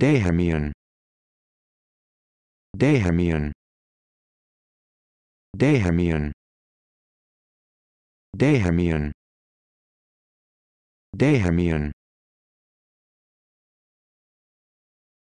Dehamian. Dehamian. Dehamian. Dehamian. Dehamian.